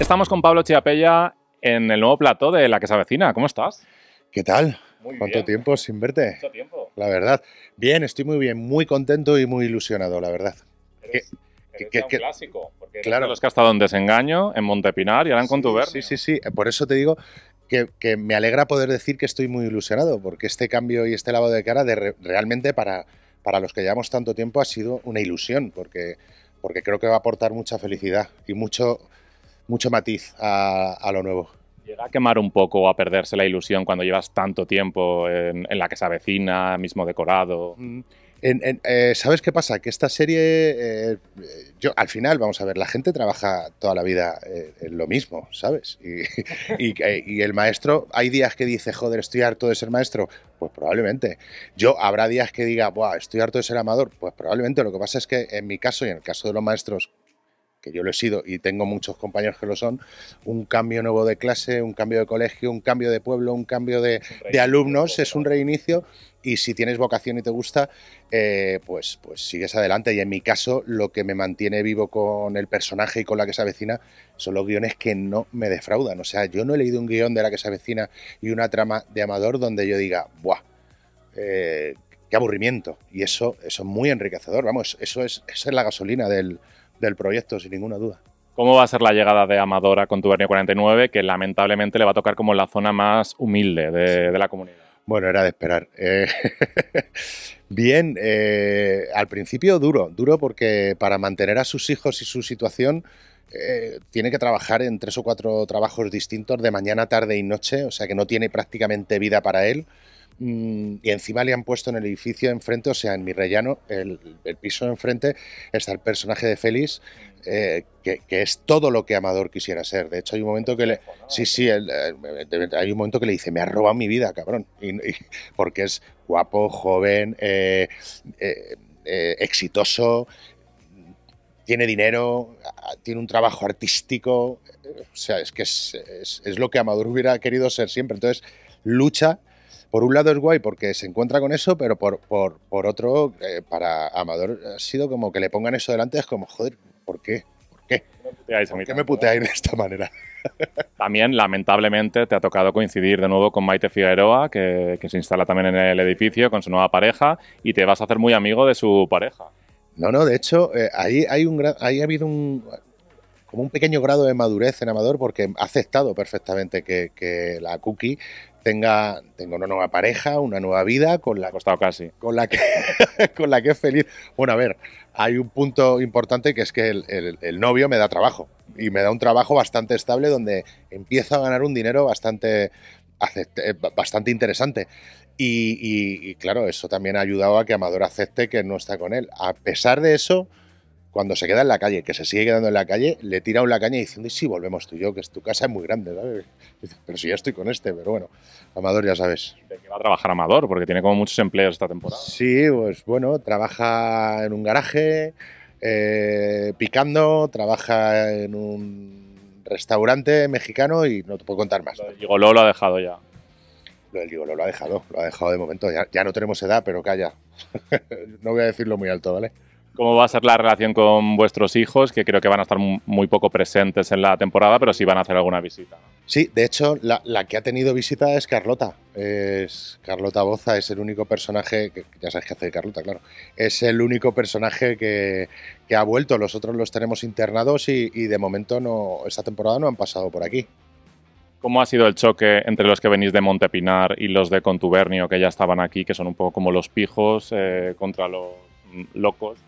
Estamos con Pablo Chiapella en el nuevo plato de La que se avecina. ¿Cómo estás? ¿Qué tal? ¿Cuánto tiempo sin verte? Mucho tiempo. La verdad. Bien, estoy muy bien, muy contento y muy ilusionado, la verdad. Eres, un clásico, claro. los que ha estado en Desengaño, en Montepinar y ahora en ver Sí, sí, sí. Por eso te digo que, me alegra poder decir que estoy muy ilusionado, porque este cambio y este lavado de cara de realmente para, para los que llevamos tanto tiempo ha sido una ilusión, porque, porque creo que va a aportar mucha felicidad y mucho, mucho matiz a, a lo nuevo. ¿Llega a quemar un poco o a perderse la ilusión cuando llevas tanto tiempo en, en la que se avecina, mismo decorado? Mm. Eh, ¿Sabes qué pasa? Que esta serie, eh, eh, yo al final, vamos a ver, la gente trabaja toda la vida en lo mismo, ¿sabes? Y, el maestro, hay días que dice, joder, estoy harto de ser maestro, pues probablemente. Yo habrá días que diga, Buah, estoy harto de ser amador, pues probablemente. Lo que pasa es que en mi caso y en el caso de los maestros que yo lo he sido y tengo muchos compañeros que lo son, un cambio nuevo de clase, un cambio de colegio, un cambio de pueblo, un cambio de, alumnos, es un reinicio y si tienes vocación y te gusta, eh, pues, pues sigues adelante. Y en mi caso, lo que me mantiene vivo con el personaje y con la que se avecina son los guiones que no me defraudan. O sea, yo no he leído un guión de la que se avecina y una trama de Amador donde yo diga, ¡buah! Eh, ¡Qué aburrimiento! Y eso, eso es muy enriquecedor. Vamos, eso es, es la gasolina del, del proyecto, sin ninguna duda. ¿Cómo va a ser la llegada de Amadora con Tubernio 49, que lamentablemente le va a tocar como la zona más humilde de, la comunidad? Bueno, era de esperar. Eh, bien, eh, al principio duro, duro porque para mantener a sus hijos y su situación eh, tiene que trabajar en tres o cuatro trabajos distintos de mañana, tarde y noche, o sea que no tiene prácticamente vida para él. Mm, y encima le han puesto en el edificio enfrente, o sea, en mi rellano, el, piso enfrente, está el personaje de Félix, eh, que, es todo lo que Amador quisiera ser. De hecho, hay un momento que le. Sí, sí, eh, hay un momento que le dice, me ha robado mi vida, cabrón. porque es guapo, joven, eh, exitoso, tiene dinero, tiene un trabajo artístico. O sea, es que es lo que Amador hubiera querido ser siempre. Entonces, lucha por un lado es guay porque se encuentra con eso, pero por, otro, eh, para Amador ha sido como que le pongan eso delante, es como, joder, ¿por qué? ¿Por qué? qué me puteáis de esta manera? También, lamentablemente, te ha tocado coincidir de nuevo con Maite Figueroa, que, se instala también en el edificio con su nueva pareja, y te vas a hacer muy amigo de su pareja. No, no, de hecho, eh, ahí, hay un, ahí ha habido un, como un pequeño grado de madurez en Amador porque ha aceptado perfectamente que, que la cookie tenga, una nueva pareja, una nueva vida con la, costado casi. Con la que con la que es feliz. Bueno, a ver, hay un punto importante que es que el, novio me da trabajo y me da un trabajo bastante estable donde empiezo a ganar un dinero bastante eh, bastante interesante y, y claro, eso también ha ayudado a que Amador acepte que no está con él. A pesar de eso, cuando se queda en la calle, que se sigue quedando en la calle, le tira una caña diciendo, y si volvemos tú y yo, que tu casa es muy grande, Pero si ya estoy con este, pero bueno, Amador ya sabes. ¿De qué va a trabajar Amador? Porque tiene como muchos empleos esta temporada. Sí, pues bueno, trabaja en un garaje, eh, picando, trabaja en un restaurante mexicano y no te puedo contar más. Lo lo ha dejado ya. Lo digo, lo ha dejado, lo ha dejado de momento. Ya, ya no tenemos edad, pero calla. no voy a decirlo muy alto, ¿vale? cómo va a ser la relación con vuestros hijos, que creo que van a estar muy poco presentes en la temporada, pero sí van a hacer alguna visita. Sí, de hecho, la, que ha tenido visita es Carlota. Es Carlota Boza es el único personaje, que, ya sabes que hace Carlota, claro, es el único personaje que, ha vuelto. Los otros los tenemos internados y, de momento no, esta temporada no han pasado por aquí. ¿Cómo ha sido el choque entre los que venís de Montepinar y los de Contubernio, que ya estaban aquí, que son un poco como los pijos eh, contra los mm, locos?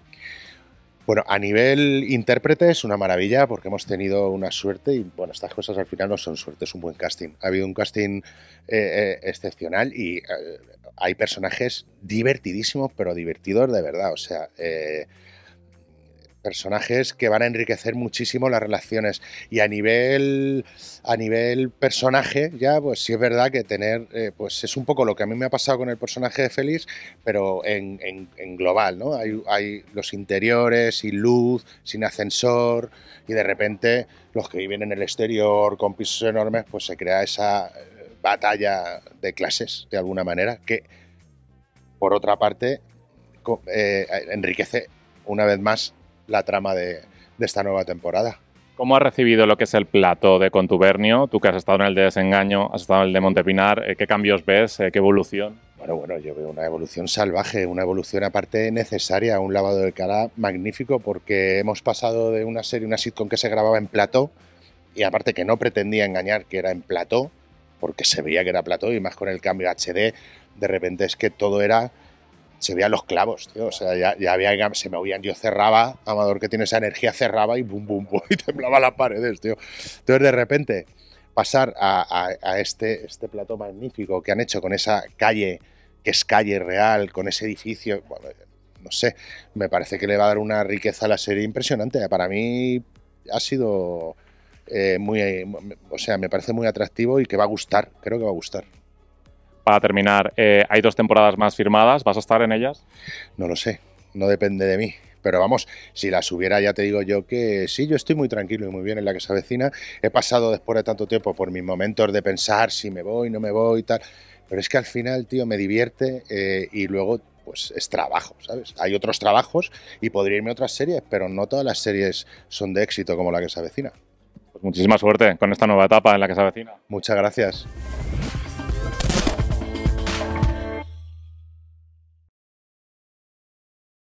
Bueno, a nivel intérprete es una maravilla porque hemos tenido una suerte y bueno, estas cosas al final no son suerte, es un buen casting. Ha habido un casting eh, eh, excepcional y eh, hay personajes divertidísimos, pero divertidos de verdad. O sea, eh, personajes que van a enriquecer muchísimo las relaciones. Y a nivel, a nivel personaje, ya, pues sí es verdad que tener, eh, pues es un poco lo que a mí me ha pasado con el personaje de Félix, pero en, en, global, ¿no? Hay, hay, los interiores, sin luz, sin ascensor, y de repente los que viven en el exterior con pisos enormes, pues se crea esa eh, batalla de clases, de alguna manera, que por otra parte eh, enriquece una vez más la trama de, esta nueva temporada. ¿Cómo has recibido lo que es el plato de Contubernio? Tú que has estado en el de Desengaño, has estado en el de Montepinar, eh, ¿qué cambios ves? Eh, ¿Qué evolución? Bueno, bueno, yo veo una evolución salvaje, una evolución aparte necesaria, un lavado de cara magnífico, porque hemos pasado de una serie, una sitcom que se grababa en plató, y aparte que no pretendía engañar que era en plató, porque se veía que era plató, y más con el cambio HD, de repente es que todo era se veían los clavos, tío. O sea, ya, había, se me oían, yo cerraba, Amador que tiene esa energía, cerraba y bum, bum, bum, y temblaba las paredes, tío. Entonces, de repente, pasar a, este, este plato magnífico que han hecho con esa calle, que es calle real, con ese edificio, no sé, me parece que le va a dar una riqueza a la serie impresionante. Para mí ha sido eh, muy, o sea, me parece muy atractivo y que va a gustar, creo que va a gustar a terminar, eh, hay dos temporadas más firmadas, ¿vas a estar en ellas? No lo sé, no depende de mí. Pero vamos, si las hubiera, ya te digo yo que sí, yo estoy muy tranquilo y muy bien en la que se avecina. He pasado después de tanto tiempo por mis momentos de pensar si me voy, no me voy y tal. Pero es que al final, tío, me divierte eh, y luego pues es trabajo, ¿sabes? Hay otros trabajos y podría irme a otras series, pero no todas las series son de éxito como la que se avecina. Pues muchísima suerte con esta nueva etapa en la que se avecina. Muchas gracias.